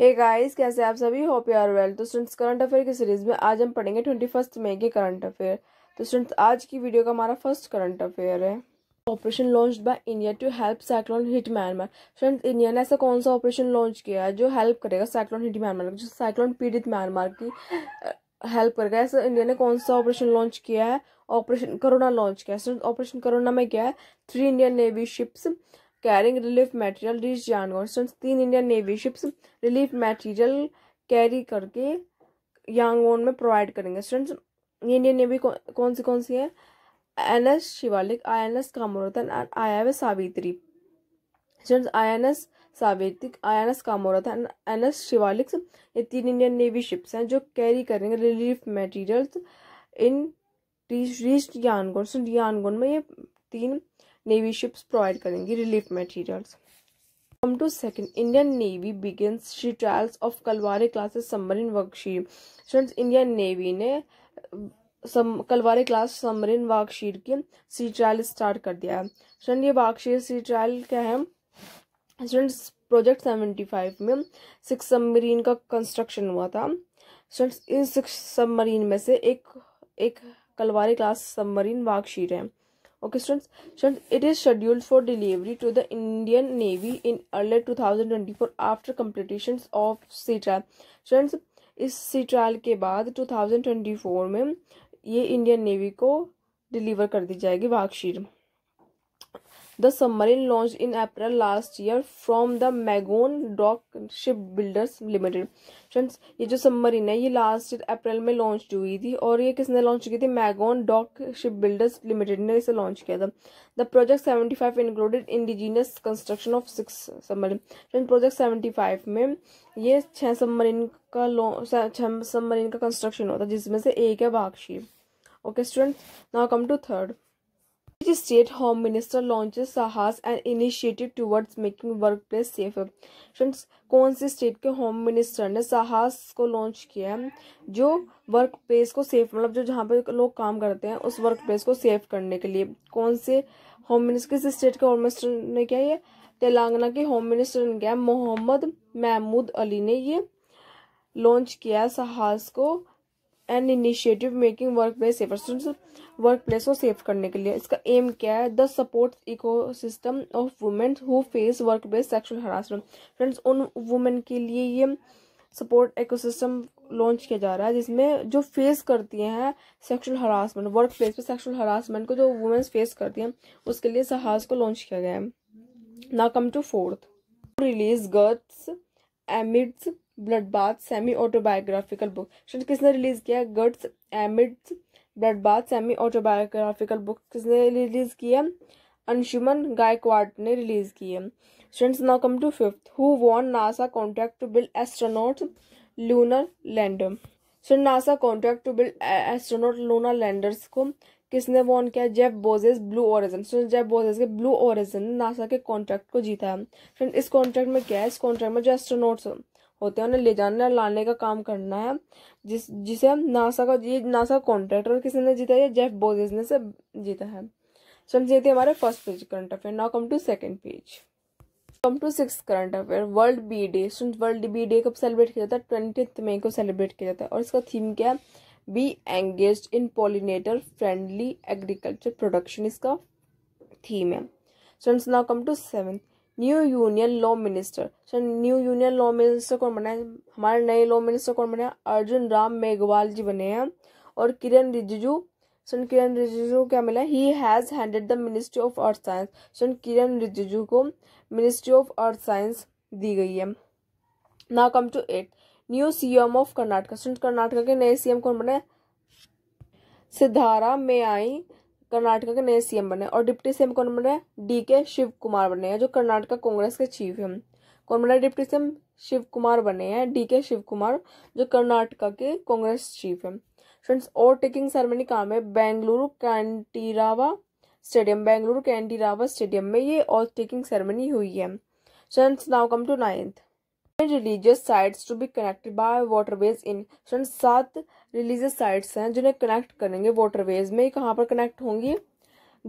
Hey guys कैसे आप सभी होप यू आर वेल तो स्टूडेंट्स करंट अफेयर की सीरीज में आज हम पढ़ेंगे ट्वेंटी फर्स्ट मई के करंट अफेयर तो स्टूडेंट्स आज की वीडियो का हमारा फर्स्ट करंट अफेयर है operation launch by India to help cyclone hit Myanmar friends India ने ऐसा कौन सा ऑपरेशन लॉन्च किया है जो हेल्प करेगा साइक्लोन हिट म्यांमार जो साइक्लोन पीड़ित म्यांमार की हेल्प करेगा ऐसा इंडिया ने कौन सा ऑपरेशन लॉन्च किया है ऑपरेशन करोना लॉन्च किया है ऑपरेशन करोना में क्या है three Indian navy ships carrying relief material reached Yangon तीन Indian navy ships relief material carry करके यांगोन में प्रोवाइड करेंगे स्टूडेंट्स ये इंडियन नेवी कौ, कौन सी कौन सी है N S Shivalik I N S Kamorta and I एव Savitri students I N S Savitri I N S Kamorta N S Shivalik ये तीन इंडियन नेवी शिप्स हैं जो कैरी करेंगे रिलीफ मटेरियल्स इन रीच रीच यांगोन यानगोन में ये तीन नेवी शिप्स प्रोवाइड करेंगी relief materials come to second Indian navy begins sea trials of Kalvari classes submarine Vagsheer students Indian navy ने सम, कलवारे क्लास सबमरीन वर्कशीट की सी ट्रायल स्टार्ट कर दिया है स्टूडेंट ये वर्कशीट सी ट्रायल क्या है स्टूडेंट्स प्रोजेक्ट सेवेंटी फाइव में सिक्स सबमरीन का कंस्ट्रक्शन हुआ था स्टूडेंट्स इन सिक्स सबमरीन में से एक एक कलवारे क्लास सबमरीन वर्कशीट है okay students it is scheduled for delivery to the Indian navy in early 2024 twenty four after competition of sea trial students इस sea trial के बाद 2024 में ये इंडियन नेवी को डिलीवर कर दी जाएगी Vagsheer The submarine launched in April last year from the Magon Dock builders Limited. Friends ये जो सबमरीन है ये लास्ट अप्रैल में लॉन्च हुई थी और ये किसने लॉन्च की थी Mazagon dock ship builders limited ने इसे लॉन्च किया था the project seventy five included indigenous construction of six submarine friend project seventy five में ये छः सबमरीन का छः सबमरीन का कंस्ट्रक्शन होता है जिसमें से एक है बागशी okay student now come to third Each state home minister launches Sahas, and initiative towards making workplace safer. Friends, कौन से स्टेट के होम मिनिस्टर ने साहस को लॉन्च किया है जो वर्क प्लेस को सेफ मतलब जो जहाँ पे लोग काम करते हैं उस वर्क प्लेस को सेफ करने के लिए कौन से होम मिनिस्टर किस स्टेट के होम मिनिस्टर ने क्या ये तेलंगाना के होम मिनिस्टर ने क्या मोहम्मद महमूद अली ने ये लॉन्च किया है साहस को and initiative making work place safer students work place को सेफ करने के लिए इसका एम क्या है the support ecosystem of women who face work place sexual harassment friends उन वुमेन के लिए ये सपोर्ट इकोसिस्टम लॉन्च किया जा रहा है जिसमें जो फेस करती हैं सेक्सुअल हरासमेंट वर्क प्लेस पर सेक्सुअल हरासमेंट को जो वुमेन्स फेस करती हैं उसके लिए सहास को लॉन्च किया गया है now come to fourth release girls amidst blood bath semi autobiographical book sir किसने रिलीज किया girls amidst blood bath semi autobiographical book किसने रिलीज किया अंशुमन गायकवाड ने रिलीज किए students now come to fifth who won NASA contract to build astronaut lunar lander sir NASA contract to build astronaut lunar landers को किसने won किया Jeff Bezos Blue Origin sir Jeff Bezos के Blue origin NASA के contract को जीता है friend इस contract में क्या है इस कॉन्ट्रैक्ट में जो एस्ट्रोनॉट्स होते हैं उन्हें ले जाने और लाने का काम करना है जिस जिसे हम नासा का ये नासा कॉन्ट्रैक्टर किसी ने जीता है जेफ बोजेस ने से जीता है समझे हमारे first page current affair now come to second page come to six current affair world bee day world bee day कब सेलिब्रेट किया जाता है ट्वेंटी मई को सेलिब्रेट किया जाता है और इसका थीम क्या है bee engage in pollinator friendly agriculture production इसका थीम है students now come to seven new union law minister sir new union law minister कौन बना है हमारे नए लॉ मिनिस्टर कौन बने हैं अर्जुन राम मेघवाल जी बने हैं और किरण रिजिजू सन किरण रिजिजू क्या मिला he has handed the ministry of earth science son Kiran Rijiju को मिनिस्ट्री ऑफ अर्थ साइंस दी गई है now come to eight new C M of Karnataka son Karnataka के नए सी एम कौन बने सिद्धारा में आई कर्नाटका के नए सीएम बने और डिप्टी सीएम कौन बने डी के शिव कुमार बने हैं जो कर्नाटका कांग्रेस के चीफ हैं कौन बने डिप्टी सीएम शिव कुमार बने हैं डी के शिव कुमार जो कर्नाटका के कांग्रेस चीफ हैं फ्रेंड्स ओवर टेकिंग सेरेमनी कहाँ में बेंगलुरु कैंटीरावा स्टेडियम बेंगलुरु कैंटीरावा स्टेडियम में ये ओवर टेकिंग सेरेमनी हुई है friends now come to ninth religious sites to be connected by waterways in friends सात रिलीजियस साइट्स हैं जिन्हें कनेक्ट करेंगे वाटरवेज में कहाँ पर कनेक्ट होंगी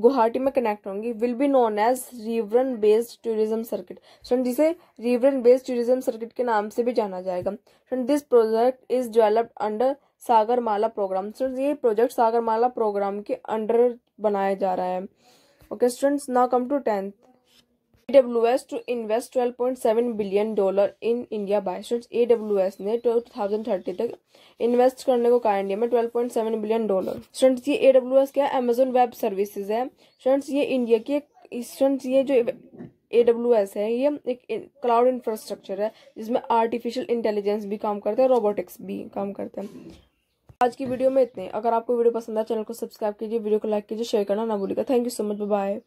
गुवाहाटी में कनेक्ट होंगी will be known as riverine based tourism circuit friend जिसे रिवरन बेस्ड टूरिज्म सर्किट के नाम से भी जाना जाएगा friend this project is developed under Sagarmala program friend ये प्रोजेक्ट सागरमाला प्रोग्राम के अंडर बनाया जा रहा है okay students now come to tenth AWS to invest 12.7 billion dollar in India by shares AWS ने 2030 तक invest करने को कहा इंडिया में 12.7 billion dollar स्टूडेंट्स ये AWS क्या Amazon Web Services है स्टूडेंट्स ये इंडिया की स्टूडेंट्स ये जो AWS है ये एक cloud infrastructure है जिसमें artificial intelligence भी काम करता है robotics भी काम करते हैं आज की वीडियो में इतने अगर आपको वीडियो पसंद आया चैनल को सब्सक्राइब कीजिए वीडियो को लाइक कीजिए शेयर करना ना भूलिएगा thank you so much bye